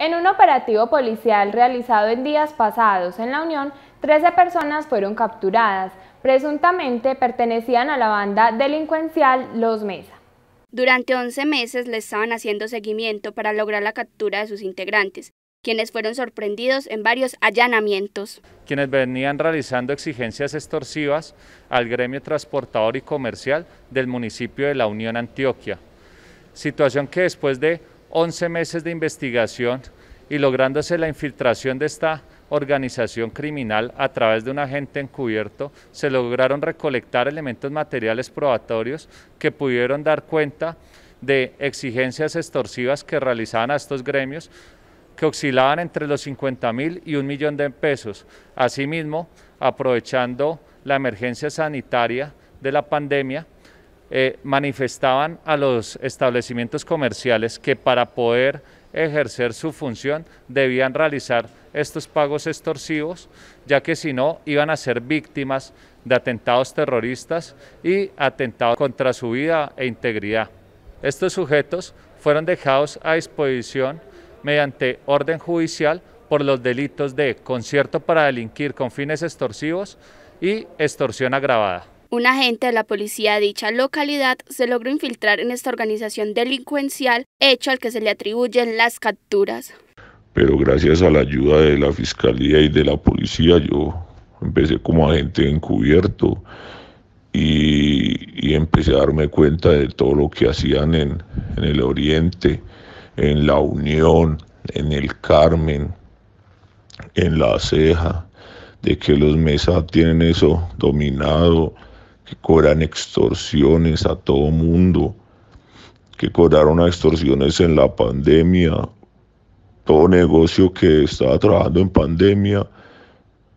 En un operativo policial realizado en días pasados en la Unión, 13 personas fueron capturadas. Presuntamente pertenecían a la banda delincuencial Los Mesa. Durante 11 meses le estaban haciendo seguimiento para lograr la captura de sus integrantes, quienes fueron sorprendidos en varios allanamientos. Quienes venían realizando exigencias extorsivas al gremio transportador y comercial del municipio de La Unión Antioquia. Situación que después de 11 meses de investigación y lográndose la infiltración de esta organización criminal a través de un agente encubierto, se lograron recolectar elementos materiales probatorios que pudieron dar cuenta de exigencias extorsivas que realizaban a estos gremios que oscilaban entre los 50 mil y un millón de pesos. Asimismo, aprovechando la emergencia sanitaria de la pandemia, eh, manifestaban a los establecimientos comerciales que para poder ejercer su función debían realizar estos pagos extorsivos, ya que si no iban a ser víctimas de atentados terroristas y atentados contra su vida e integridad. Estos sujetos fueron dejados a disposición mediante orden judicial por los delitos de concierto para delinquir con fines extorsivos y extorsión agravada. Un agente de la policía de dicha localidad se logró infiltrar en esta organización delincuencial, hecho al que se le atribuyen las capturas. Pero gracias a la ayuda de la fiscalía y de la policía yo empecé como agente encubierto y, empecé a darme cuenta de todo lo que hacían en, el oriente, en la Unión, en el Carmen, en la Ceja, de que los mesas tienen eso dominado que cobran extorsiones a todo mundo, que cobraron extorsiones en la pandemia. Todo negocio que estaba trabajando en pandemia,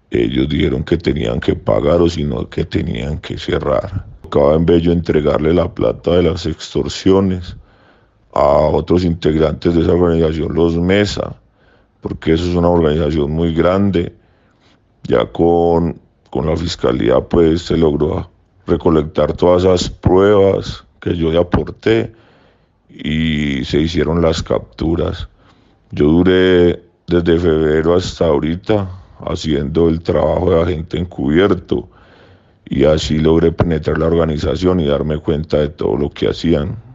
ellos dijeron que tenían que pagar o sino que tenían que cerrar. Acaba en Bello entregarle la plata de las extorsiones a otros integrantes de esa organización, los MESA, porque eso es una organización muy grande. Ya con, con la fiscalía pues se logró recolectar todas esas pruebas que yo le aporté y se hicieron las capturas. Yo duré desde febrero hasta ahorita haciendo el trabajo de agente encubierto y así logré penetrar la organización y darme cuenta de todo lo que hacían.